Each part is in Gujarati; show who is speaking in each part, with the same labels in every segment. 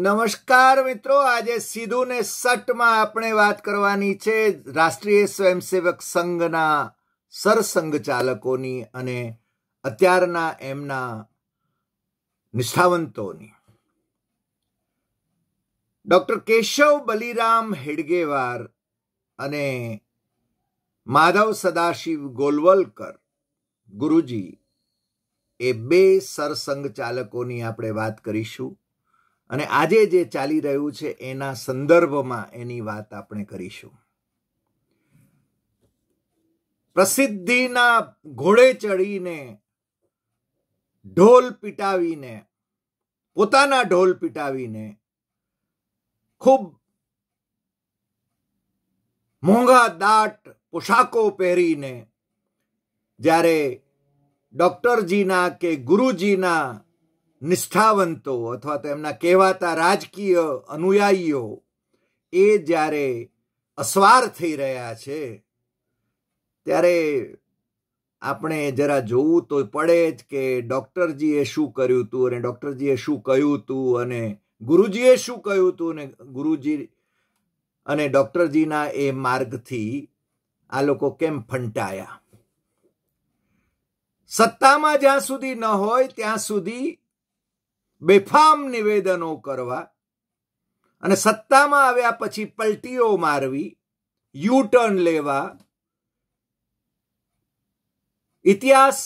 Speaker 1: નમસ્કાર મિત્રો આજે સીધું ને સટમાં આપણે વાત કરવાની છે રાષ્ટ્રીય સ્વયંસેવક સંઘના સરસંઘ ચાલકોની અને અત્યારના એમના નિષ્ઠાવંતોની ડોક્ટર કેશવ બલિરામ હેડગેવાર અને માધવ સદાશિવ ગોલવલકર ગુરુજી એ બે સરસંઘ ચાલકોની આપણે વાત કરીશું અને આજે જે ચાલી રહ્યું છે એના સંદર્ભમાં એની વાત આપણે કરીશું પ્રસિદ્ધિના ઘોડે ચડીને ઢોલ પીટાવીને પોતાના ઢોલ પીટાવીને ખૂબ મોંઘા દાટ પોશાકો પહેરીને જ્યારે ડૉક્ટરજીના કે ગુરુજીના નિષ્ઠાવંતો અથવા તો એમના કહેવાતા રાજકીય અનુયાયીઓ એ જ્યારે અસવાર થઈ રહ્યા છે ત્યારે આપણે જરા જોવું તો પડે જ કે ડૉક્ટરજીએ શું કર્યું હતું અને ડૉક્ટરજીએ શું કહ્યું હતું અને ગુરુજીએ શું કહ્યું હતું અને ગુરુજી અને ડૉક્ટરજીના એ માર્ગથી આ લોકો કેમ ફંટાયા સત્તામાં જ્યાં સુધી ન હોય ત્યાં સુધી બેફામ નિવેદનો કરવા અને સત્તામાં આવ્યા પછી પલટીઓ મારવી યુ ટર્ન લેવા ઇતિહાસ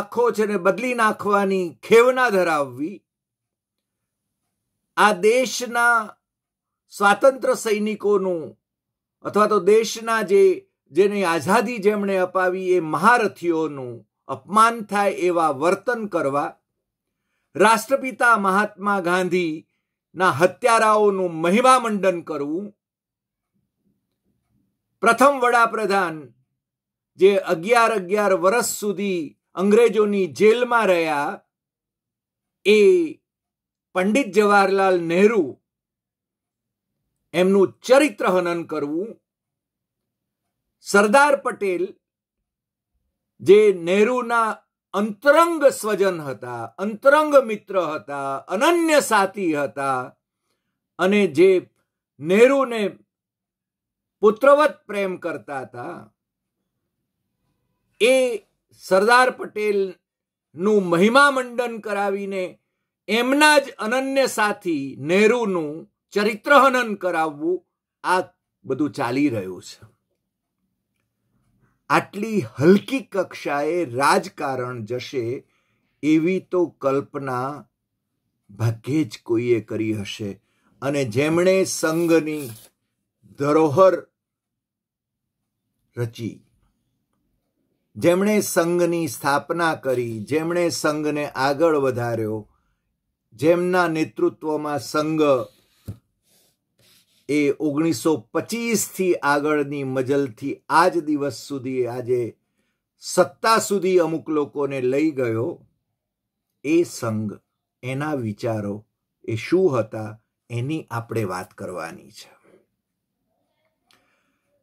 Speaker 1: આખો છે ને બદલી નાખવાની ખેવના ધરાવવી આ દેશના સ્વાતંત્ર સૈનિકોનું અથવા તો દેશના જે જેની આઝાદી જેમણે અપાવી એ મહારથીઓનું અપમાન થાય એવા વર્તન કરવા રાષ્ટ્રપિતા મહાત્મા ગાંધીના હત્યારાઓનું મહિમામંડન કરવું પ્રથમ વડાપ્રધાન જે અગિયાર અગિયાર વર્ષ સુધી અંગ્રેજોની જેલમાં રહ્યા એ પંડિત જવાહરલાલ નહેરુ એમનું ચરિત્ર હનન કરવું સરદાર પટેલ જે નહેરુના અંતરંગ સ્વજન હતા અંતરંગ મિત્ર હતા અનન્ય સાથી હતા અને જે નેહરુને પુત્રવત પ્રેમ કરતા હતા એ સરદાર પટેલનું મહિમા મંડન કરાવીને એમના જ અનન્ય સાથી નેહરુનું ચરિત્રહનન કરાવવું આ બધું ચાલી રહ્યું છે આટલી હલકી કક્ષાએ રાજકારણ જશે એવી તો કલ્પના ભાગ્યે જ કોઈએ કરી હશે અને જેમણે સંઘની ધરોહર રચી જેમણે સંઘની સ્થાપના કરી જેમણે સંઘને આગળ વધાર્યો જેમના નેતૃત્વમાં સંઘ એ ઓગણીસો પચીસથી આગળની મજલથી આજ દિવસ સુધી આજે સત્તા સુધી અમુક લોકોને લઈ ગયો એ સંઘ એના વિચારો એ શું હતા એની આપણે વાત કરવાની છે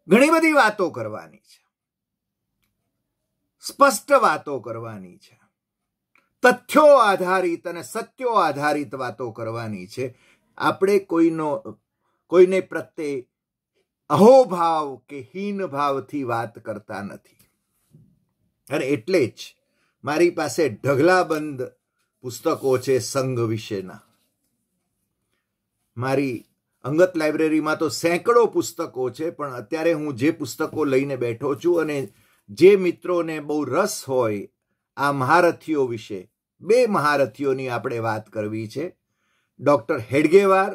Speaker 1: ઘણી બધી વાતો કરવાની છે સ્પષ્ટ વાતો કરવાની છે તથ્યો આધારિત અને સત્યો આધારિત વાતો કરવાની છે આપણે કોઈનો કોઈને પ્રત્યે અહોભાવ કે હીન ભાવથી વાત કરતા નથી અને એટલે જ મારી પાસે ઢગલાબંધ પુસ્તકો છે સંઘ વિશેના મારી અંગત લાઇબ્રેરીમાં તો સેંકડો પુસ્તકો છે પણ અત્યારે હું જે પુસ્તકો લઈને બેઠો છું અને જે મિત્રોને બહુ રસ હોય આ મહારથીઓ વિશે બે મહારથીઓની આપણે વાત કરવી છે ડૉક્ટર હેડગેવાર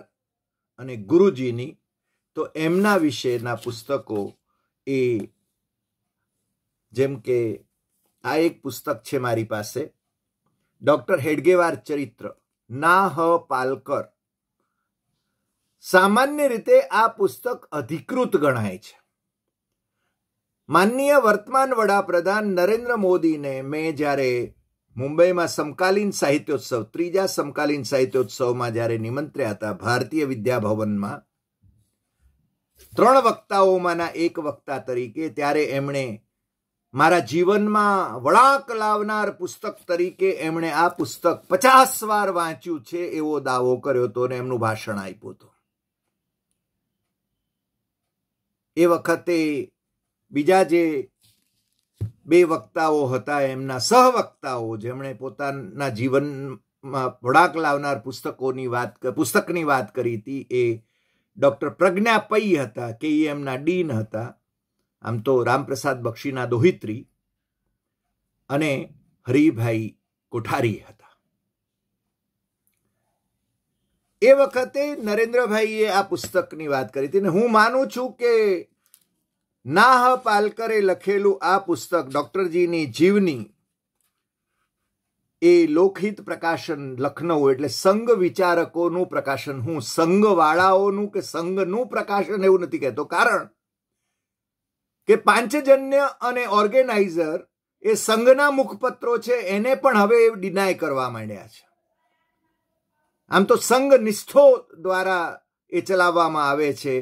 Speaker 1: અને ગુરુજીની તો એમના વિશેના પુસ્તકો એ જેમ કે આ એક પુસ્તક છે મારી પાસે ડોક્ટર હેડગેવાર ચરિત્ર ના હ પાલકર સામાન્ય રીતે આ પુસ્તક અધિકૃત ગણાય છે માનનીય વર્તમાન વડાપ્રધાન નરેન્દ્ર મોદીને મેં જ્યારે મુંબઈમાં સમકાલીન સાહિત્યોત્સવ ત્રીજા સમકાલીન સાહિત્યોત્સવમાં જ્યારે નિમંત્ર્યા હતા ભારતીય વિદ્યાભવનમાં ત્રણ વક્તાઓમાંના એક વક્તા તરીકે ત્યારે એમણે મારા જીવનમાં વળાંક લાવનાર પુસ્તક તરીકે એમણે આ પુસ્તક પચાસ વાર વાંચ્યું છે એવો દાવો કર્યો હતો અને એમનું ભાષણ આપ્યું હતું એ વખતે બીજા જે બે વક્તાઓ હતા એમના સહવક્તાઓ જેમણે પોતાના જીવનમાં વળાક લાવનાર પુસ્તકોની વાત પુસ્તકની વાત કરી હતી એ ડૉક્ટર પ્રજ્ઞા પૈ હતા કે એ એમના ડીન હતા આમ તો રામપ્રસાદ બક્ષીના દોહિત્રી અને હરિભાઈ કોઠારી હતા એ વખતે નરેન્દ્રભાઈએ આ પુસ્તકની વાત કરી હતી ને હું માનું છું કે નાહ પાલકરે લખેલું આ પુસ્તક ડૉક્ટરજીની જીવની એ લોકહિત પ્રકાશન લખનઉ એટલે સંઘ વિચારકોનું પ્રકાશન હું સંઘવાળાઓનું કે સંઘનું પ્રકાશન એવું નથી કહેતો કારણ કે પાંચજન્ય અને ઓર્ગેનાઇઝર એ સંઘના મુખપત્રો છે એને પણ હવે ડિનાય કરવા માંડ્યા છે આમ તો સંઘ નિષ્ઠો દ્વારા એ ચલાવવામાં આવે છે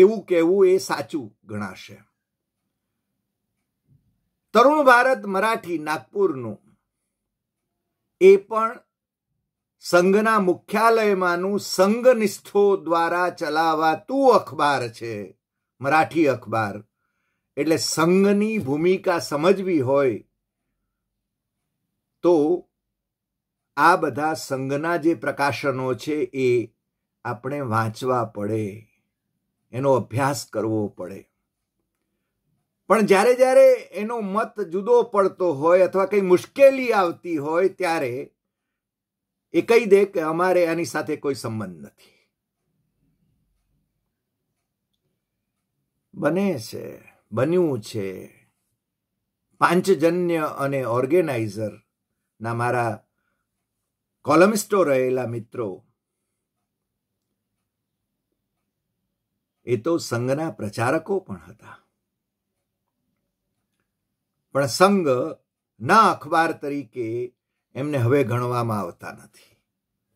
Speaker 1: એવું કહેવું એ સાચું ગણાશે તરુણ ભારત મરાઠી નાગપુરનું એ પણ સંઘના મુખ્યાલયમાંનું સંઘનિષ્ઠો દ્વારા ચલાવાતું અખબાર છે મરાઠી અખબાર એટલે સંઘની ભૂમિકા સમજવી હોય તો આ બધા સંઘના જે પ્રકાશનો છે એ આપણે વાંચવા પડે એનો અભ્યાસ કરવો પડે પણ જ્યારે જ્યારે એનો મત જુદો પડતો હોય અથવા કંઈ મુશ્કેલી આવતી હોય ત્યારે એ કહી દે કે અમારે આની સાથે કોઈ સંબંધ નથી બને છે બન્યું છે પાંચજન્ય અને ઓર્ગેનાઇઝરના મારા કોલમિસ્ટો રહેલા મિત્રો એ તો સંઘના પ્રચારકો પણ હતા પણ સંઘ ના અખબાર તરીકે એમને હવે ગણવામાં આવતા નથી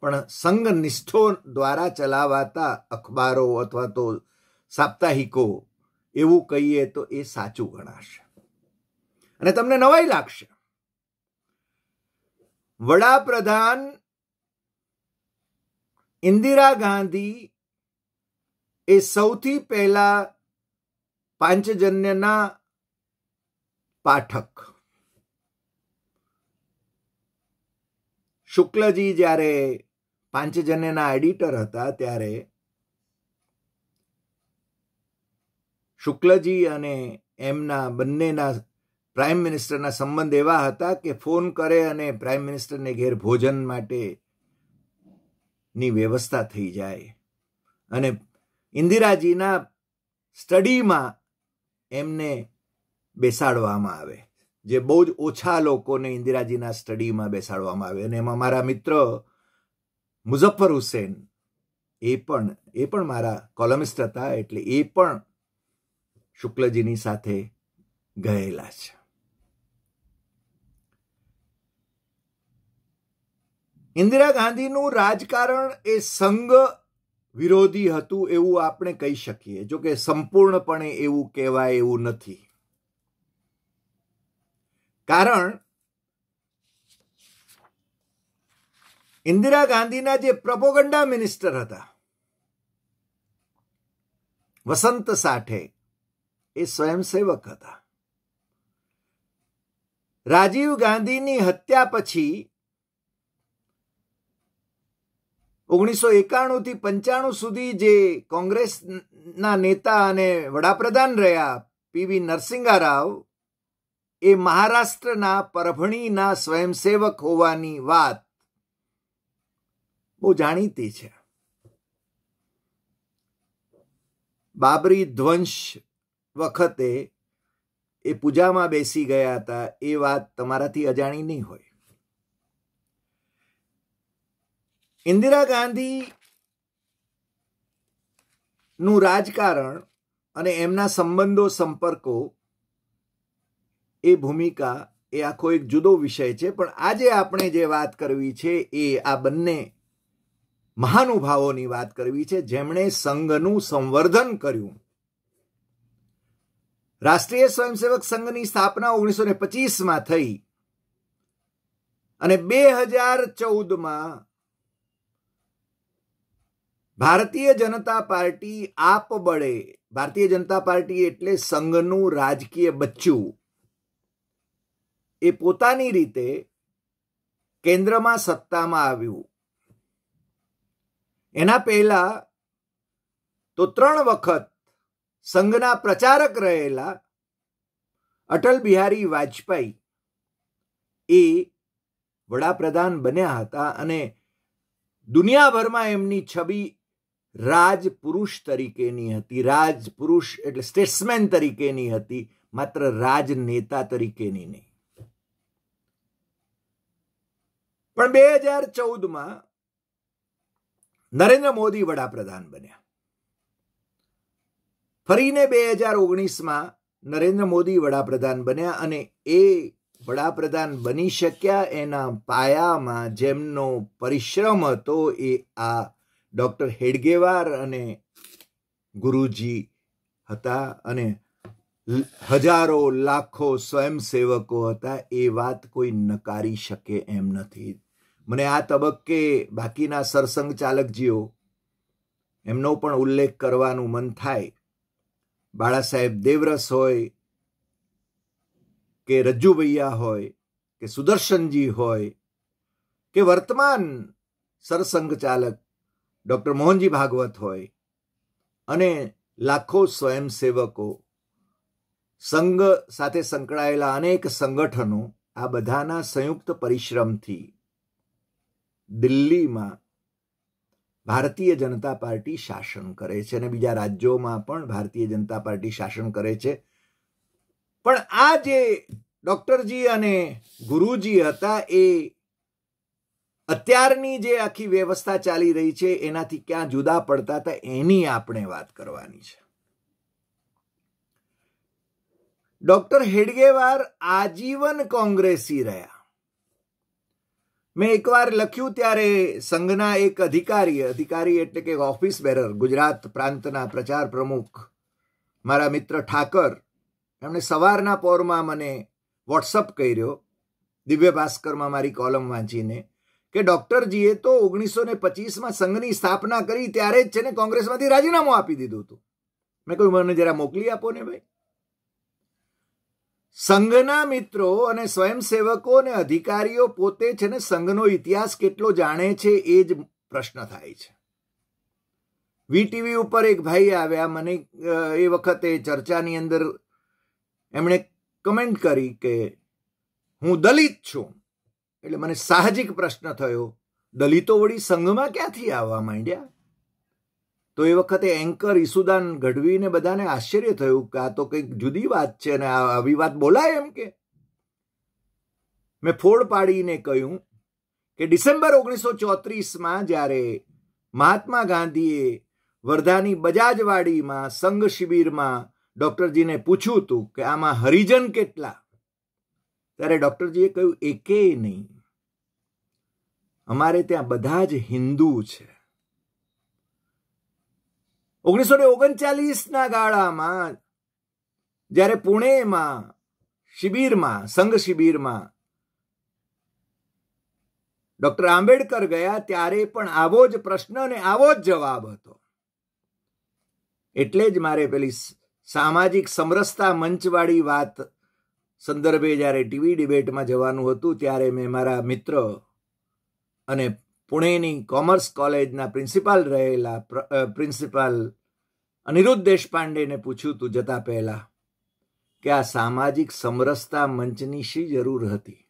Speaker 1: પણ સંઘ નિષ્ઠો દ્વારા ચલાવાતા અખબારો અથવા તો સાપ્તાહિકો એવું કહીએ તો એ સાચું ગણાશે અને તમને નવાઈ લાગશે વડાપ્રધાન ઇન્દિરા ગાંધી એ સૌથી પહેલા પાંચજન્યના પાઠક શુક્લજી જ્યારે પાંચજન્યના એડિટર હતા ત્યારે શુક્લજી અને એમના બંનેના પ્રાઇમ મિનિસ્ટરના સંબંધ એવા હતા કે ફોન કરે અને પ્રાઇમ મિનિસ્ટરને ઘેર ભોજન માટે ની વ્યવસ્થા થઈ જાય અને ઇન્દિરાજીના સ્ટડીમાં એમને બેસાડવામાં આવે જે બહુ જ ઓછા લોકોને ઇન્દિરાજીના સ્ટડીમાં બેસાડવામાં આવે અને એમાં મારા મિત્ર મુઝફ્ફર હુસેન એ પણ એ પણ મારા કોલમિસ્ટ હતા એટલે એ પણ શુક્લજીની સાથે ગયેલા છે ઇન્દિરા ગાંધીનું રાજકારણ એ સંઘ વિરોધી હતું એવું આપણે કહી શકીએ જો કે સંપૂર્ણપણે એવું કહેવાય એવું નથી કારણ ઇન્દિરા ગાંધીના જે પ્રપોગંડા મિનિસ્ટર હતા વસંત સાઠે એ સ્વયંસેવક હતા રાજીવ ગાંધીની હત્યા પછી ઓગણીસો એકાણું થી પંચાણું સુધી જે કોંગ્રેસના નેતા અને વડાપ્રધાન રહ્યા પીવી નરસિંહા રાવ એ મહારાષ્ટ્રના પરભણીના સ્વયંસેવક હોવાની વાત બહુ જાણીતી છે બાબરી ધ્વંશ વખતે એ પૂજામાં બેસી ગયા હતા એ વાત તમારાથી અજાણી નહીં હોય ઇન્દિરા ગાંધી નું રાજકારણ અને એમના સંબંધો સંપર્કો એ ભૂમિકા એ આખો એક જુદો વિષય છે પણ આજે આપણે જે વાત કરવી છે એ આ બંને મહાનુભાવોની વાત કરવી છે જેમણે સંઘનું સંવર્ધન કર્યું રાષ્ટ્રીય સ્વયંસેવક સંઘની સ્થાપના ઓગણીસો ને પચીસમાં થઈ અને બે હજાર ચૌદમાં ભારતીય જનતા પાર્ટી આપ બળે ભારતીય જનતા પાર્ટી એટલે સંઘનું રાજકીય બચ્ચું એ પોતાની રીતે કેન્દ્રમાં સત્તામાં આવ્યું એના પહેલા તો ત્રણ વખત સંઘના પ્રચારક રહેલા અટલ બિહારી વાજપેયી એ વડાપ્રધાન બન્યા હતા અને દુનિયાભરમાં એમની છબી રાજપુરુષ તરીકેની હતી રાજપુરુષ એટલે સ્ટેટ્સમેન તરીકેની હતી માત્ર રાજનેતા તરીકેની નહીં પણ બે હજાર ચૌદમાં નરેન્દ્ર મોદી વડાપ્રધાન બન્યા ફરીને બે હજાર ઓગણીસમાં નરેન્દ્ર મોદી વડાપ્રધાન બન્યા અને એ વડાપ્રધાન બની શક્યા એના પાયામાં જેમનો પરિશ્રમ હતો એ આ ડૉક્ટર હેડગેવાર અને ગુરુજી હતા અને હજારો લાખો સ્વયંસેવકો હતા એ વાત કોઈ નકારી શકે એમ નથી મને આ તબક્કે બાકીના સરસંગ ચાલકજીઓ એમનો પણ ઉલ્લેખ કરવાનું મન થાય બાળા સાહેબ દેવરસ હોય કે રજ્જુભૈયા હોય કે સુદર્શનજી હોય કે વર્તમાન સરસંઘ ચાલક ડૉક્ટર મોહનજી ભાગવત હોય અને લાખો સ્વયંસેવકો સંઘ સાથે સંકળાયેલા અનેક સંગઠનો આ બધાના સંયુક્ત પરિશ્રમથી દિલ્હીમાં ભારતીય જનતા પાર્ટી શાસન કરે છે અને બીજા રાજ્યોમાં પણ ભારતીય જનતા પાર્ટી શાસન કરે છે પણ આ જે ડૉક્ટરજી અને ગુરુજી હતા એ અત્યારની જે આખી વ્યવસ્થા ચાલી રહી છે એનાથી ક્યાં જુદા પડતા હતા એની આપણે વાત કરવાની છે ડોક્ટર હેડગેવાર આજીવન કોંગ્રેસી રહ્યા મેં એકવાર લખ્યું ત્યારે સંઘના એક અધિકારી અધિકારી એટલે કે ઓફિસ બેરર ગુજરાત પ્રાંતના પ્રચાર પ્રમુખ મારા મિત્ર ઠાકર એમણે સવારના પોરમાં મને વોટ્સઅપ કર્યો દિવ્ય ભાસ્કરમાં મારી કોલમ વાંચીને કે ડોક્ટરજીએ તો ઓગણીસો ને પચીસમાં સંઘની સ્થાપના કરી ત્યારે જ છે ને કોંગ્રેસમાંથી રાજીનામું આપી દીધું હતું મેં કહ્યું મને જરા મોકલી આપો ને ભાઈ સંઘના મિત્રો અને સ્વયંસેવકો અને અધિકારીઓ પોતે છે ને સંઘનો ઇતિહાસ કેટલો જાણે છે એ જ પ્રશ્ન થાય છે વીટીવી ઉપર એક ભાઈ આવ્યા મને એ વખતે ચર્ચાની અંદર એમણે કમેન્ટ કરી કે હું દલિત છું એટલે મને સાહજિક પ્રશ્ન થયો દલિતો વળી સંઘમાં ક્યાંથી આવવા માંડ્યા તો એ વખતે એન્કર ઈસુદાન ગઢવીને બધાને આશ્ચર્ય થયું કે આ તો કંઈક જુદી વાત છે ને આવી વાત બોલાય એમ કે મેં ફોડ પાડીને કહ્યું કે ડિસેમ્બર ઓગણીસો ચોત્રીસમાં જ્યારે મહાત્મા ગાંધીએ વર્ધાની બજાજવાડીમાં સંઘ શિબિરમાં ડૉક્ટરજીને પૂછ્યું હતું કે આમાં હરિજન કેટલા ત્યારે ડૉક્ટરજીએ કહ્યું એકેય નહીં અમારે ત્યાં બધા જ હિન્દુ છે ઓગણીસો ને ઓગણચાલીસના ગાળામાં જ્યારે પુણેમાં શિબિરમાં સંઘ શિબિરમાં ડોક્ટર આંબેડકર ગયા ત્યારે પણ આવો જ પ્રશ્ન ને આવો જ જવાબ હતો એટલે જ મારે પેલી સામાજિક સમરસતા મંચવાળી વાત સંદર્ભે જ્યારે ટીવી ડિબેટમાં જવાનું હતું ત્યારે મેં મારા મિત્ર અને પુણેની કોમર્સ કોલેજના પ્રિન્સિપાલ રહેલા પ્રિન્સિપાલ અનિરુદ્ધ દેશપાંડેને પૂછ્યું તું જતા પહેલાં કે આ સામાજિક સમરસતા મંચની શી જરૂર હતી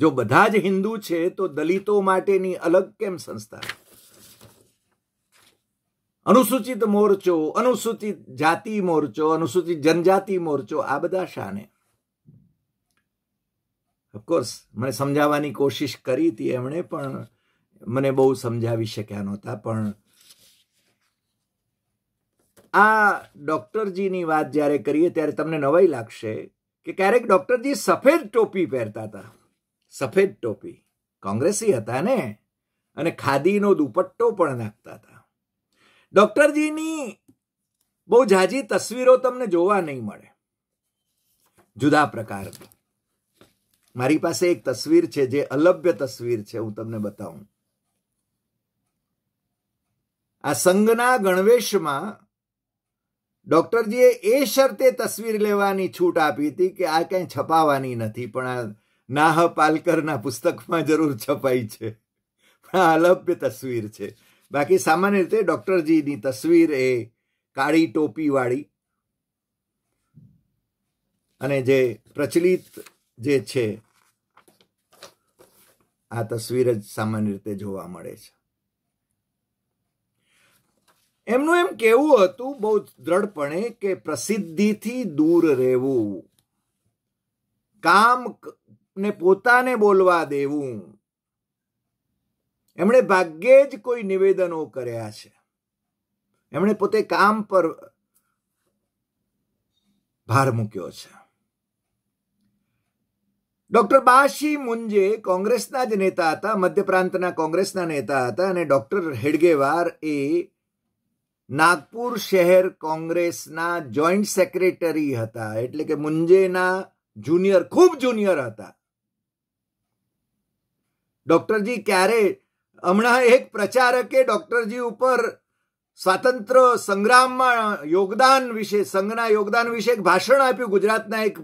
Speaker 1: જો બધા જ હિન્દુ છે તો દલિતો માટેની અલગ કેમ સંસ્થા અનુસૂચિત મોરચો અનુસૂચિત જાતિ મોરચો અનુસૂચિત જનજાતિ મોરચો આ બધા શાને ઓફકોર્સ મને સમજાવવાની કોશિશ કરી હતી એમણે પણ મને બહુ સમજાવી શક્યા નહોતા પણ આ ડૉક્ટરજીની વાત જ્યારે કરીએ ત્યારે તમને નવાઈ લાગશે કે ક્યારેક ડૉક્ટરજી સફેદ ટોપી પહેરતા હતા સફેદ ટોપી કોંગ્રેસી હતા ને અને ખાદીનો દુપટ્ટો પણ નાખતા હતા ડૉક્ટરજીની બહુ ઝાઝી તસવીરો તમને જોવા નહીં મળે જુદા પ્રકારની મારી પાસે એક તસવીર છે જે અલભ્ય તસવીર છે હું તમને બતાવું આ સંઘના ગણવેશમાં ડોક્ટરજીએ એ શરતે તસવીર લેવાની છૂટ આપી હતી કે આ કંઈ છપાવાની નથી પણ આ નાહ પાલકરના પુસ્તકમાં જરૂર છપાઈ છે પણ આ અલભ્ય તસવીર છે બાકી સામાન્ય રીતે ડોક્ટરજીની તસવીર એ કાળી ટોપીવાળી અને જે પ્રચલિત જે છે આ તસવીર જ સામાન્ય રીતે જોવા મળે છે એમનું એમ કેવું હતું બહુ દ્રઢપણે કે પ્રસિદ્ધિથી દૂર રહેવું કામ ને પોતાને બોલવા દેવું એમણે ભાગ્યે જ કોઈ નિવેદનો કર્યા છે એમણે પોતે કામ પર ભાર મૂક્યો છે ડોક્ટર બાશી મુંજે કોંગ્રેસના જ નેતા હતા મધ્ય પ્રાંતના કોંગ્રેસના નેતા હતા અને ડૉક્ટર હેડગેવાર એ નાગપુર શહેર કોંગ્રેસના જોઈન્ટ સેક્રેટરી હતા એટલે કે મુંજેના જુનિયર ખૂબ જુનિયર હતા ડૉક્ટરજી ક્યારે હમણાં એક પ્રચારકે ડૉક્ટરજી ઉપર સ્વાતંત્ર સંગ્રામમાં યોગદાન વિશે સંઘના યોગદાન વિશે એક ભાષણ આપ્યું ગુજરાતના એક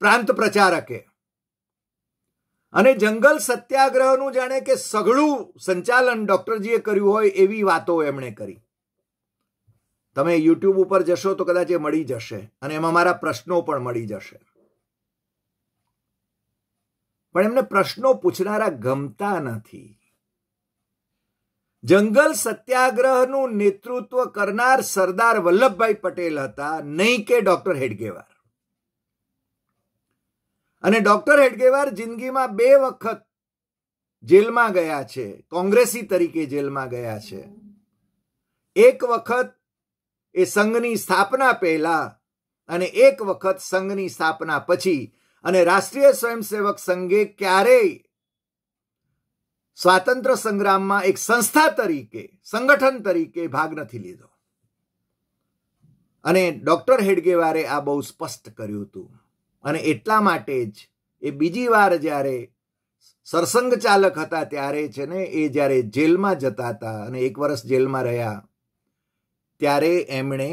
Speaker 1: પ્રાંત પ્રચારકે અને જંગલ સત્યાગ્રહનું જાણે કે સઘળું સંચાલન ડૉક્ટરજીએ કર્યું હોય એવી વાતો એમણે કરી તમે યુટ્યુબ ઉપર જશો તો કદાચ એ મળી જશે અને એમાં મારા પ્રશ્નો પણ મળી જશે પણ એમને પ્રશ્નો પૂછનારા ગમતા નથી જંગલ સત્યાગ્રહનું નેતૃત્વ કરનાર સરદાર વલ્લભભાઈ પટેલ હતા નહીં કે ડોક્ટર હેડગેવાર અને ડોક્ટર હેડગેવાર જિંદગીમાં બે વખત જેલમાં ગયા છે કોંગ્રેસી તરીકે જેલમાં ગયા છે એક વખત એ સંઘની સ્થાપના પહેલા અને એક વખત સંઘની સ્થાપના પછી અને રાષ્ટ્રીય સ્વયંસેવક સંઘે ક્યારેય સ્વાતંત્ર્ય સંગ્રામમાં એક સંસ્થા તરીકે સંગઠન તરીકે ભાગ નથી લીધો અને ડોક્ટર હેડગેવારે આ બહુ સ્પષ્ટ કર્યું હતું અને એટલા માટે જ એ બીજી વાર જ્યારે સરસંગ ચાલક હતા ત્યારે છે ને એ જ્યારે જેલમાં જતા હતા અને એક વર્ષ જેલમાં રહ્યા ત્યારે એમણે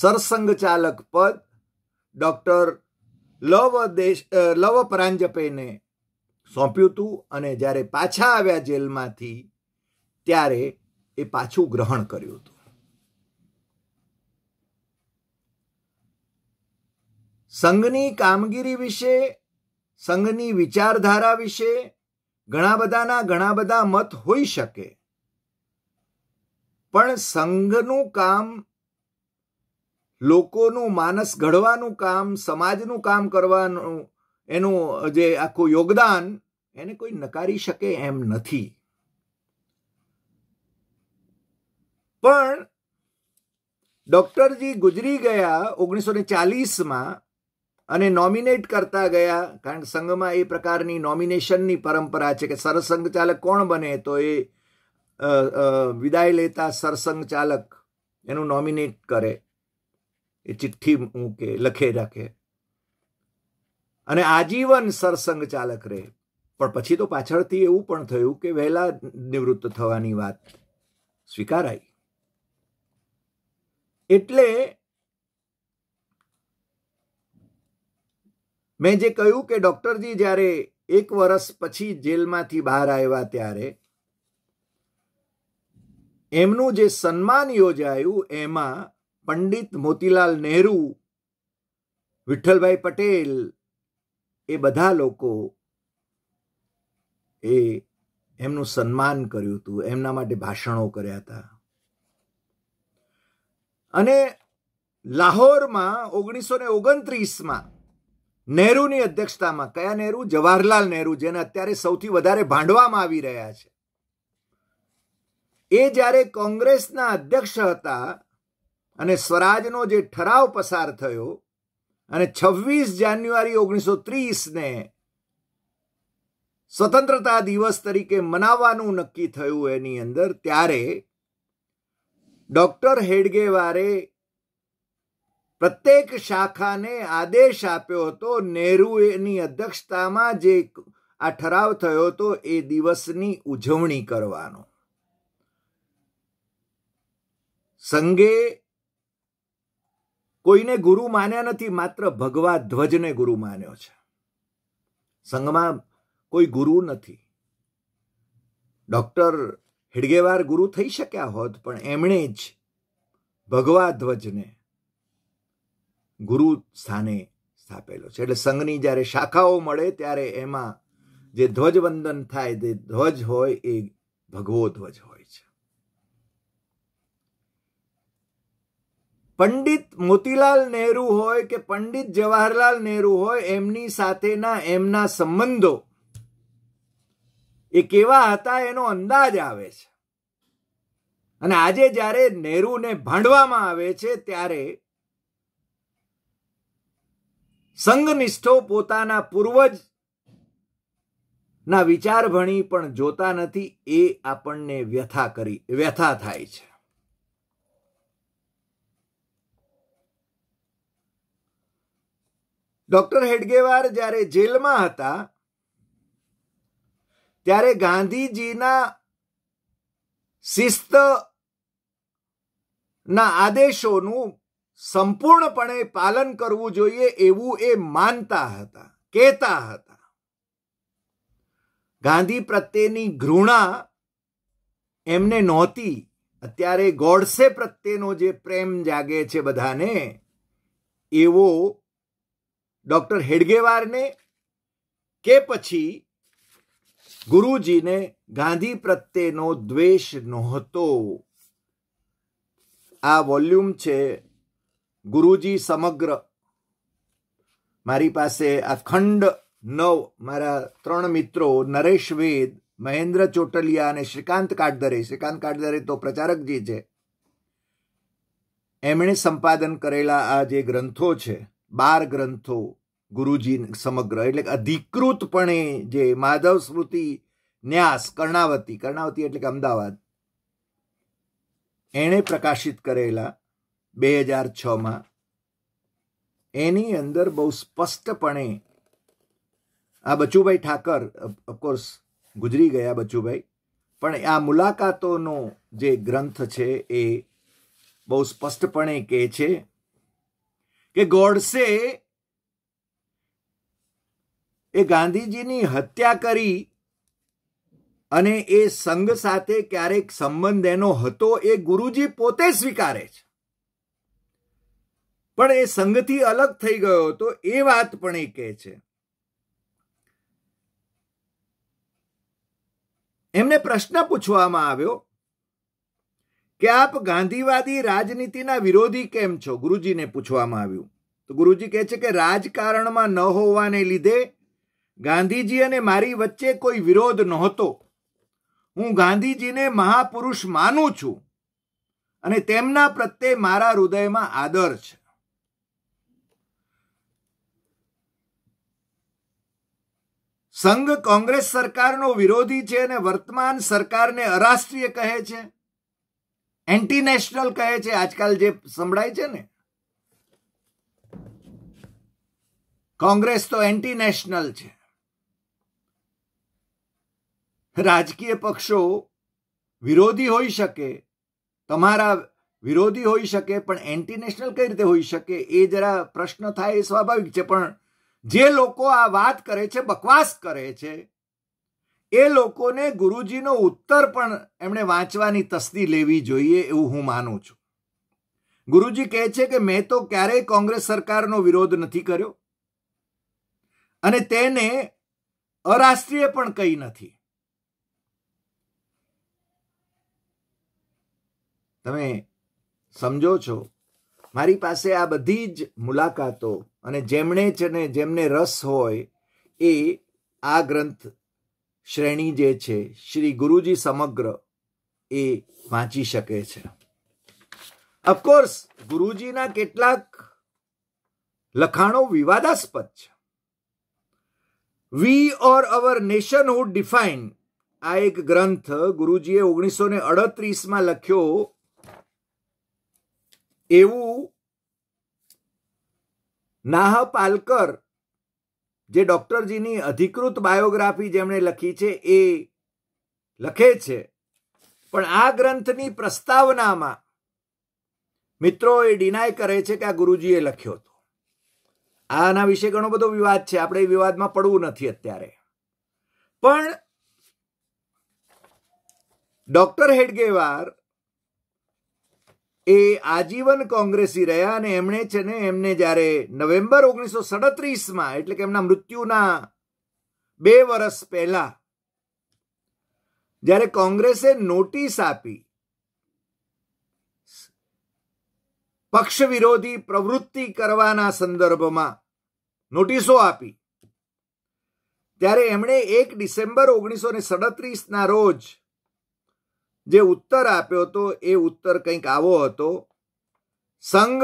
Speaker 1: સરસંગ ચાલક પદ ડૉક્ટર લવ દેશ લવ પરાંજપેને સોંપ્યું હતું અને જ્યારે પાછા આવ્યા જેલમાંથી ત્યારે એ પાછું ગ્રહણ કર્યું હતું સંઘની કામગીરી વિશે સંઘની વિચારધારા વિશે ઘણા બધાના ઘણા બધા મત હોઈ શકે પણ સંઘનું કામ લોકોનું માનસ ઘડવાનું કામ સમાજનું કામ કરવાનું એનું જે આખું યોગદાન એને કોઈ નકારી શકે એમ નથી પણ ડોક્ટરજી ગુજરી ગયા ઓગણીસો ચાલીસમાં અને નોમિનેટ કરતા ગયા કારણ કે સંઘમાં એ પ્રકારની નોમિનેશનની પરંપરા છે કે સરસંઘ ચાલક કોણ બને તો એ વિદાય લેતા સરસંઘ ચાલક એનું નોમિનેટ કરે એ ચિઠ્ઠી મૂકે લખે રાખે અને આજીવન સરસંઘ ચાલક રહે પણ પછી તો પાછળથી એવું પણ થયું કે વહેલા નિવૃત્ત થવાની વાત સ્વીકારાઈ એટલે મેં જે કહ્યું કે ડૉક્ટરજી જ્યારે એક વર્ષ પછી જેલમાંથી બહાર આવ્યા ત્યારે એમનું જે સન્માન યોજાયું એમાં પંડિત મોતીલાલ નહેરુ વિઠ્ઠલભાઈ પટેલ એ બધા લોકો એ એમનું સન્માન કર્યું હતું એમના માટે ભાષણો કર્યા હતા અને લાહોરમાં ઓગણીસો ને ઓગણત્રીસમાં નહેરુની અધ્યક્ષતામાં કયા નહેરુ જવાહરલાલ નહેરુ જેને અત્યારે સૌથી વધારે ભાંડવામાં આવી રહ્યા છે એ જ્યારે કોંગ્રેસના અધ્યક્ષ હતા અને સ્વરાજનો જે ઠરાવ પસાર થયો અને છવ્વીસ જાન્યુઆરી ઓગણીસો ત્રીસને સ્વતંત્રતા દિવસ તરીકે મનાવવાનું નક્કી થયું એની અંદર ત્યારે ડોક્ટર હેડગેવારે પ્રત્યેક શાખાને આદેશ આપ્યો હતો નેહરુની અધ્યક્ષતામાં જે આ ઠરાવ થયો હતો એ દિવસની ઉજવણી કરવાનો સંઘે કોઈને ગુરુ માન્યા નથી માત્ર ભગવા ધ્વજને ગુરુ માન્યો છે સંઘમાં કોઈ ગુરુ નથી ડોક્ટર હિડગેવાર ગુરુ થઈ શક્યા હોત પણ એમણે જ ભગવા ધ્વજને ગુરુ સ્થાને સ્થાપેલો છે એટલે સંઘની જ્યારે શાખાઓ મળે ત્યારે એમાં જે ધ્વજવંદન થાય તે ધ્વજ હોય એ ભગવો ધ્વજ હોય છે પંડિત મોતીલાલ નહેરુ હોય કે પંડિત જવાહરલાલ નહેરુ હોય એમની સાથેના એમના સંબંધો એ કેવા હતા એનો અંદાજ આવે છે અને આજે જ્યારે નહેરુને ભાંડવામાં આવે છે ત્યારે સંઘનિષ્ઠો પોતાના પૂર્વજ ના વિચાર ભણી પણ જોતા નથી એ આપણને વ્યથા કરી વ્યથા થાય છે ડોક્ટર હેડગેવાર જ્યારે જેલમાં હતા ત્યારે ગાંધીજીના શિસ્ત ના આદેશોનું સંપૂર્ણપણે પાલન કરવું જોઈએ એવું એ માનતા હતા કહેતા હતા ગાંધી પ્રત્યેની ઘૃણા એમને નહોતી અત્યારે ગોડસે પ્રત્યેનો જે પ્રેમ જાગે છે બધાને એવો ડૉક્ટર હેડગેવારને કે પછી ગુરુજીને ગાંધી પ્રત્યેનો દ્વેષ નહોતો આ વોલ્યુમ છે ગુરુજી સમગ્ર મારી પાસે અખંડ નવ મારા ત્રણ મિત્રો નરેશ વેદ મહેન્દ્ર ચોટલિયા અને શ્રીકાંત કાટદરે શ્રીકાંત કાટદરે તો પ્રચારકજી છે એમણે સંપાદન કરેલા આ જે ગ્રંથો છે બાર ગ્રંથો ગુરુજી સમગ્ર એટલે અધિકૃતપણે જે માધવ સ્મૃતિ ન્યાસ કર્ણાવતી કર્ણાવતી એટલે કે અમદાવાદ એણે પ્રકાશિત કરેલા બે હજાર છમાં એની અંદર બહુ સ્પષ્ટપણે આ બચુભાઈ ઠાકર ઓફકોર્સ ગુજરી ગયા બચુભાઈ પણ આ મુલાકાતોનો જે ગ્રંથ છે એ બહુ સ્પષ્ટપણે કહે છે કે ગોડસે એ ગાંધીજીની હત્યા કરી અને એ સંઘ સાથે ક્યારેક સંબંધ એનો હતો એ ગુરુજી પોતે સ્વીકારે છે પણ એ સંઘથી અલગ થઈ ગયો હતો એ વાત પણ એ કહે છે એમને પ્રશ્ન પૂછવામાં આવ્યો કે આપ ગાંધીવાદી રાજનીતિના વિરોધી કેમ છો ગુરુજીને પૂછવામાં આવ્યું તો ગુરુજી કહે છે કે રાજકારણમાં ન હોવાને લીધે ગાંધીજી અને મારી વચ્ચે કોઈ વિરોધ નહોતો હું ગાંધીજીને મહાપુરુષ માનું છું અને તેમના પ્રત્યે મારા હૃદયમાં આદર છે સંઘ કોંગ્રેસ સરકારનો વિરોધી છે અને વર્તમાન સરકારને અરાષ્ટ્રીય કહે છે એન્ટી નેશનલ કહે છે આજકાલ જે સંભળાય છે ને કોંગ્રેસ તો એન્ટી નેશનલ છે રાજકીય પક્ષો વિરોધી હોઈ શકે તમારા વિરોધી હોઈ શકે પણ એન્ટી નેશનલ કઈ રીતે હોઈ શકે એ જરા પ્રશ્ન થાય એ સ્વાભાવિક છે પણ જે લોકો આ વાત કરે છે બકવાસ કરે છે એ લોકોને ગુરુજીનો ઉત્તર પણ એમણે વાંચવાની તસ્દી લેવી જોઈએ એવું હું માનું છું ગુરુજી કહે છે કે મેં તો ક્યારેય કોંગ્રેસ સરકારનો વિરોધ નથી કર્યો અને તેને અરાષ્ટ્રીય પણ કહી નથી તમે સમજો છો મારી પાસે આ બધી જ મુલાકાતો અને જેમણે છે ને જેમને રસ હોય એ આ ગ્રંથ શ્રેણી જે છે શ્રી ગુરુજી સમગ્ર એ વાંચી શકે છે અફકોર્સ ગુરુજીના કેટલાક લખાણો વિવાદાસ્પદ છે વી ઓર અવર નેશનહુડ ડિફાઇન આ એક ગ્રંથ ગુરુજીએ ઓગણીસો ને અડત્રીસમાં લખ્યો એવું નાહ પાલકર જે ડોક્ટરજીની અધિકૃત બાયોગ્રાફી જેમણે લખી છે એ લખે છે પણ આ ગ્રંથની પ્રસ્તાવનામાં મિત્રો એ ડિનાય કરે છે કે આ ગુરુજીએ લખ્યો હતો આના વિશે ઘણો બધો વિવાદ છે આપણે એ વિવાદમાં પડવું નથી અત્યારે પણ ડોક્ટર હેડગેવાર એ આજીવન કોંગ્રેસી રહ્યા અને એમણે છે ને એમને જ્યારે નવેમ્બર ઓગણીસો સડત્રીસમાં એટલે કે એમના મૃત્યુના બે વર્ષ પહેલા જ્યારે કોંગ્રેસે નોટિસ આપી પક્ષ વિરોધી પ્રવૃત્તિ કરવાના સંદર્ભમાં નોટિસો આપી ત્યારે એમણે એક ડિસેમ્બર ઓગણીસો ને સડત્રીસના રોજ જે ઉત્તર આપ્યો તો એ ઉત્તર કંઈક આવો હતો સંગ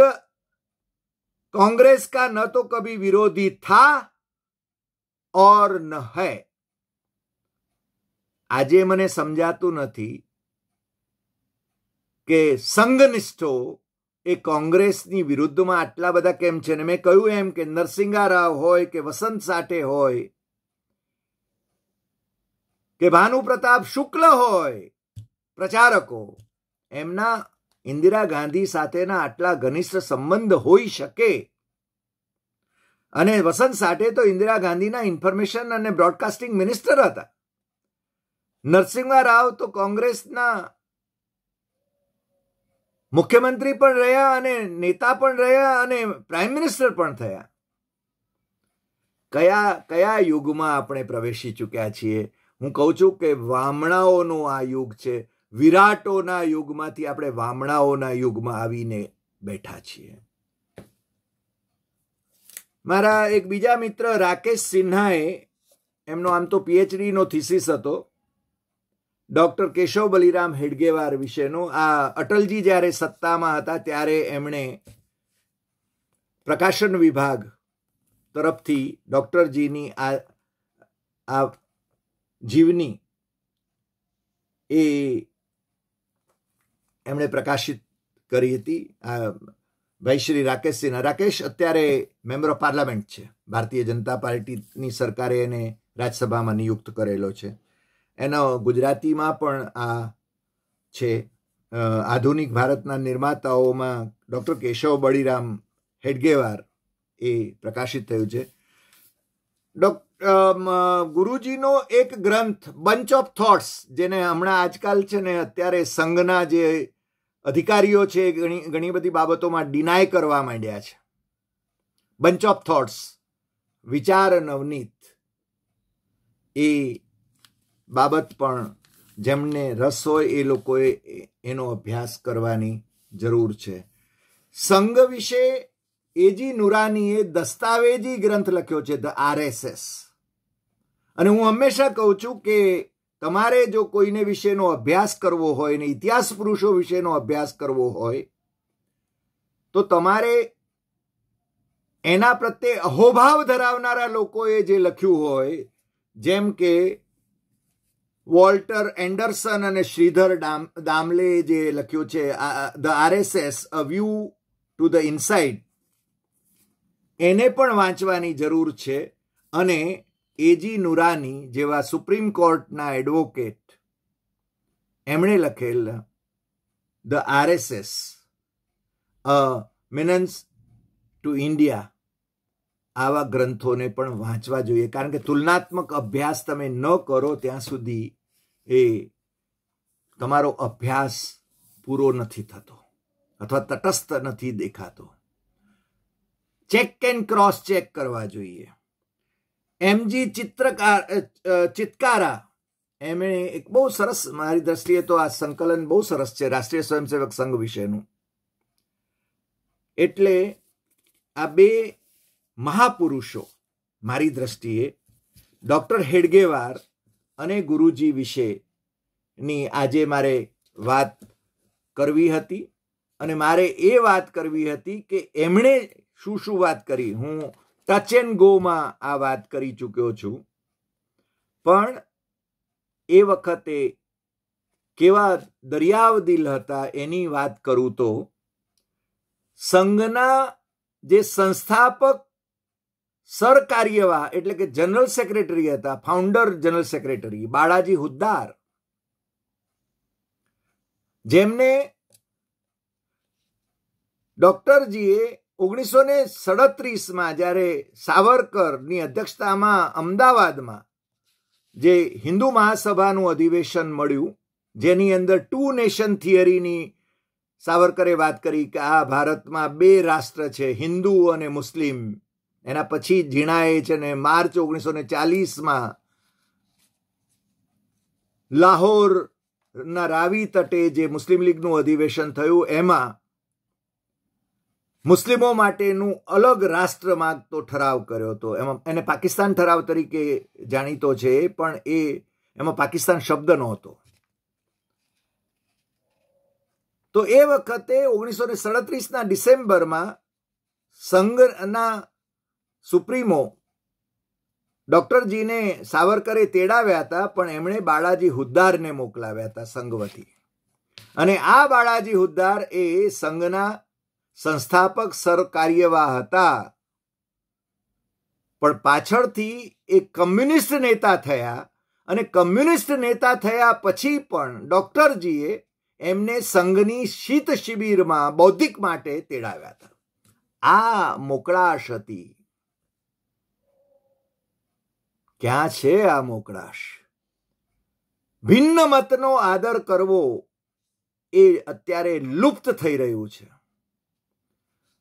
Speaker 1: કોંગ્રેસ કા ન તો કભી વિરોધી થા ઓર ન હૈ આજે મને સમજાતું નથી કે સંગનિષ્ઠો એ કોંગ્રેસ ની વિરુદ્ધમાં આટલા બધા કેમ છે ને મે કયું એમ કે નરસિંગારાવ હોય કે વસંત સાટે હોય કે ભાનુપ્રતાપ શુક્લ હોય પ્રચારકો એમના ઇન્દિરા ગાંધી સાથેના આટલા ઘનિષ્ઠ સંબંધ હોઈ શકે અને વસંત સાટે તો ઇન્દિરા ગાંધીના ઇન્ફોર્મેશન અને બ્રોડકાસ્ટિંગ મિનિસ્ટર હતા નરસિંહ રાવ તો કોંગ્રેસના મુખ્યમંત્રી પણ રહ્યા અને નેતા પણ રહ્યા અને પ્રાઇમ મિનિસ્ટર પણ થયા કયા કયા યુગમાં આપણે પ્રવેશી ચૂક્યા છીએ હું કહું છું કે વામણાઓનો આ યુગ છે વિરાટોના યુગમાંથી આપણે વામણાઓના યુગમાં આવીને બેઠા છીએ મારા એક બીજા મિત્ર રાકેશ સિન્હાએ એમનો આમ તો પીએચડીનો થિસિસ હતો ડૉક્ટર કેશવ બલિરામ હેડગેવાર વિશેનો આ અટલજી જ્યારે સત્તામાં હતા ત્યારે એમણે પ્રકાશન વિભાગ તરફથી ડૉક્ટરજીની આ આ જીવની એ એમણે પ્રકાશિત કરી હતી ભાઈ શ્રી રાકેશ સિન્હા રાકેશ અત્યારે મેમ્બર ઓફ પાર્લામેન્ટ છે ભારતીય જનતા પાર્ટીની સરકારે એને રાજ્યસભામાં નિયુક્ત કરેલો છે એનો ગુજરાતીમાં પણ આ છે આધુનિક ભારતના નિર્માતાઓમાં ડૉક્ટર કેશવ બળીરામ હેડગેવાર એ પ્રકાશિત થયું છે ગુરુજીનો એક ગ્રંથ બંચ ઓફ થોટ્સ જેને હમણાં આજકાલ છે ને અત્યારે સંઘના જે અધિકારીઓ છે ઘણી ઘણી બધી બાબતોમાં ડિનાય કરવા માંડ્યા છે બંચ ઓફ થોટ્સ વિચાર નવનીત એ બાબત પણ જેમને રસ હોય એ લોકોએ એનો અભ્યાસ કરવાની જરૂર છે સંઘ વિશે એજી નુરાનીએ દસ્તાવેજી ગ્રંથ લખ્યો છે ધ આરએસએસ અને હું હંમેશા કહું છું કે તમારે જો કોઈને વિશેનો અભ્યાસ કરવો હોય ને ઇતિહાસ પુરુષો વિશેનો અભ્યાસ કરવો હોય તો તમારે એના પ્રત્યે અહોભાવ ધરાવનારા લોકોએ જે લખ્યું હોય જેમ કે વોલ્ટર એન્ડરસન અને શ્રીધર દામલે જે લખ્યું છે the RSS a view to the inside એને પણ વાંચવાની જરૂર છે અને એજી નુરાની જેવા સુપ્રીમ કોર્ટના એડવોકેટ એમણે લખેલ the RSS a menace to India આવા ગ્રંથોને પણ વાંચવા જોઈએ કારણ કે તુલનાત્મક અભ્યાસ તમે ન કરો ત્યાં સુધી એ તમારો અભ્યાસ પૂરો નથી થતો અથવા તટસ્થ નથી દેખાતો ચેક એન્ડ ક્રોસ ચેક કરવા જોઈએ એમજી ચિત્રકાર ચિત્કારા એમણે એક બહુ સરસ મારી દ્રષ્ટિએ તો આ સંકલન બહુ સરસ છે રાષ્ટ્રીય સ્વયંસેવક સંઘ વિશેનું એટલે આ બે મહાપુરુષો મારી દ્રષ્ટિએ ડૉક્ટર હેડગેવાર અને ગુરુજી વિશેની આજે મારે વાત કરવી હતી અને મારે એ વાત કરવી હતી કે એમણે શું શું વાત કરી હું ટચ એન્ડ ગોમાં આ વાત કરી ચૂક્યો છું પણ એ વખતે કેવા દરિયાવ દિલ હતા એની વાત કરું તો સંઘના જે સંસ્થાપક સરકાર્યવા એટલે કે જનરલ સેક્રેટરી હતા founder general secretary Balaji Huddar જેમને ડોક્ટરજીએ ઓગણીસો ને સડત્રીસમાં જ્યારે સાવરકરની અધ્યક્ષતામાં અમદાવાદમાં જે હિન્દુ મહાસભાનું અધિવેશન મળ્યું જેની અંદર ટુ નેશન થિયરીની સાવરકરે વાત કરી કે આ ભારતમાં બે રાષ્ટ્ર છે હિન્દુ અને મુસ્લિમ એના પછી ઝીણાએ છે ને માર્ચ ઓગણીસો ને ચાલીસમાં લાહોરના રાવી તટે જે મુસ્લિમ લીગનું અધિવેશન થયું એમાં મુસ્લિમો માટેનું અલગ રાષ્ટ્ર તો ઠરાવ કર્યો હતો એમાં એને પાકિસ્તાન ઠરાવ તરીકે જાણીતો છે પણ એ એમાં પાકિસ્તાન શબ્દ નહોતો તો એ વખતે ઓગણીસો ને સડત્રીસના ડિસેમ્બરમાં સંઘના સુપ્રીમો ડૉક્ટરજીને સાવરકરે તેડાવ્યા હતા પણ એમણે બાળાજી હુદ્દારને મોકલાવ્યા હતા સંઘ વતી અને આ બાળાજી હુદ્દાર એ સંઘના સંસ્થાપક સરકાર્યવા હતા પણ પાછળથી એ કમ્યુનિસ્ટ નેતા થયા અને કમ્યુનિસ્ટ નેતા થયા પછી પણ ડૉક્ટરજીએ એમને સંઘની શીત શિબિરમાં બૌદ્ધિક માટે તેડાવ્યા હતા આ મોકળાશ હતી ક્યાં છે આ મોકળાશ ભિન્ન મતનો આદર કરવો એ અત્યારે લુપ્ત થઈ રહ્યું છે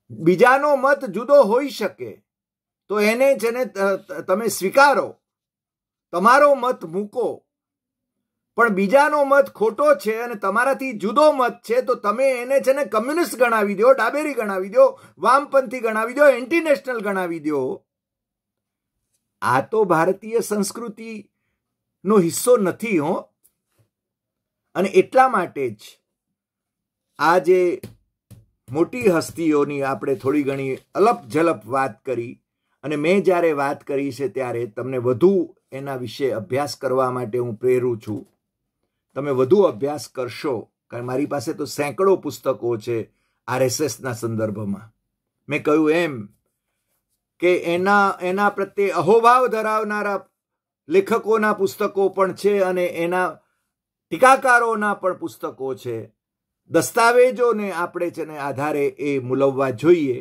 Speaker 1: બીજાનો મત જુદો હોઈ શકે તો એને છે ને તમે સ્વીકારો તમારો મત મૂકો પણ બીજાનો મત ખોટો છે અને તમારાથી જુદો મત છે તો તમે એને છે ને કમ્યુનિસ્ટ ગણાવી દો ડાબેરી ગણાવી દો વામપંથી ગણાવી દો એન્ટીનેશનલ ગણાવી દો આ તો ભારતીય સંસ્કૃતિનો હિસ્સો નથી હો અને એટલા માટે જ આ જે મોટી હસ્તીઓની આપણે થોડી ઘણી અલપ ઝલપ વાત કરી અને મેં જ્યારે વાત કરી છે ત્યારે તમને વધુ એના વિશે અભ્યાસ કરવા માટે હું પ્રેરું છું તમે વધુ અભ્યાસ કરશો કારણ મારી પાસે તો સેંકડો પુસ્તકો છે આરએસએસના સંદર્ભમાં મેં કહ્યું એમ કે એના એના પ્રત્યે અહોભાવ ધરાવનારા લેખકોના પુસ્તકો પણ છે અને એના ટીકાકારોના પણ પુસ્તકો છે દસ્તાવેજોને આપણે છે ને આધારે એ મૂલવવા જોઈએ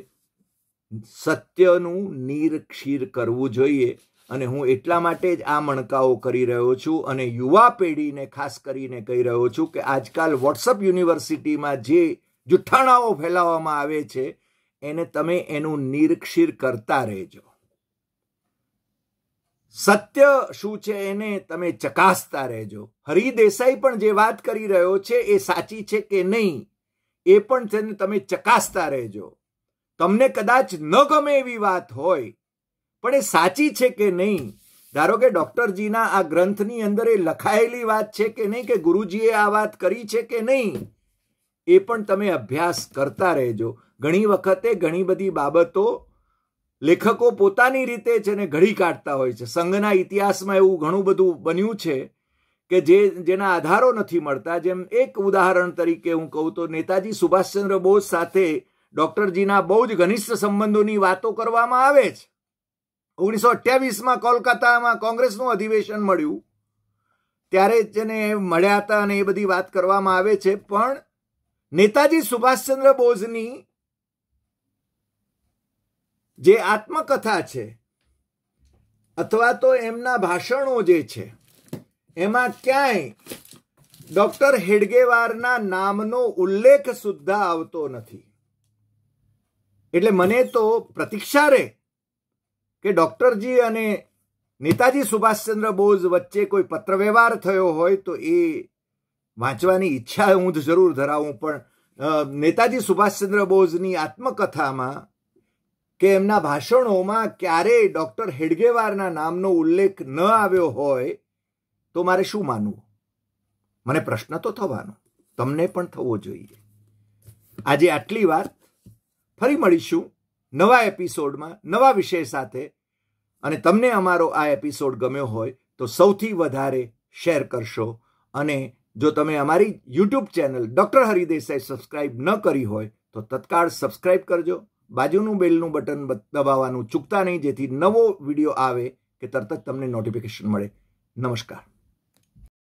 Speaker 1: સત્યનું નિરક્ષીર કરવું જોઈએ અને હું એટલા માટે જ આ મણકાઓ કરી રહ્યો છું અને યુવા પેઢીને ખાસ કરીને કહી રહ્યો છું કે આજકાલ વોટ્સઅપ યુનિવર્સિટીમાં જે જુઠ્ઠાણાઓ ફેલાવવામાં આવે છે એને તમે એનું નિરક્ષીર કરતા રહેજો સત્ય શું છે એને તમે ચકાસતા રહેજો હરિદેસાઈ પણ જે વાત કરી રહ્યો છે એ સાચી છે કે નહીં એ પણ તેને તમે ચકાસતા રહેજો તમને કદાચ ન ગમે એવી વાત હોય પણ એ સાચી છે કે નહીં ધારો કે ડૉક્ટરજીના આ ગ્રંથની અંદર એ લખાયેલી વાત છે કે નહીં કે ગુરુજીએ આ વાત કરી છે કે નહીં એ પણ તમે અભ્યાસ કરતા રહેજો ઘણી વખતે ઘણી બધી બાબતો લેખકો પોતાની રીતે છે ને ઘડી કાઢતા હોય છે સંઘના ઇતિહાસમાં એવું ઘણું બધું બન્યું છે કે જે જેના આધારો નથી મળતા જેમ એક ઉદાહરણ તરીકે હું કહું તો નેતાજી સુભાષચંદ્ર બોઝ સાથે ડૉક્ટરજીના બહુ જ ઘનિષ્ઠ સંબંધોની વાતો કરવામાં આવે છે ઓગણીસો અઠ્યાવીસમાં કોલકાતામાં કોંગ્રેસનું અધિવેશન મળ્યું ત્યારે જેને મળ્યા હતા અને એ બધી વાત કરવામાં આવે છે પણ નેતાજી સુભાષચંદ્ર બોઝની જે આત્મકથા છે અથવા તો એમના ભાષણો જે છે એમાં ક્યાંય ડોક્ટર હેડગેવારના નામનો ઉલ્લેખ સુદ્ધા આવતો નથી એટલે મને તો પ્રતીક્ષા રહે કે ડૉક્ટરજી અને નેતાજી સુભાષચંદ્ર બોઝ વચ્ચે કોઈ પત્રવ્યવહાર થયો હોય તો એ વાંચવાની ઈચ્છા હું જરૂર ધરાવું પણ નેતાજી સુભાષચંદ્ર બોઝની આત્મકથામાં કે એમના ભાષણોમાં ક્યારેય ડૉક્ટર હેડગેવારના નામનો ઉલ્લેખ ન આવ્યો હોય તો મારે શું માનવું મને પ્રશ્ન તો થવાનો તમને પણ થવો જોઈએ આજે આટલી વાત ફરી મળીશું નવા એપિસોડમાં નવા વિષય સાથે અને તમને અમારો આ એપિસોડ ગમ્યો હોય તો સૌથી વધારે શેર કરશો અને જો તમે અમારી YouTube channel doctor Hari Desai subscribe ન કરી હોય તો તત્કાળ સબસ્ક્રાઈબ કરજો બાજુનું બેલનું બટન દબાવવાનું ચૂકતા નહીં જેથી નવો વિડીયો આવે કે તરત જ તમને નોટિફિકેશન મળે નમસ્કાર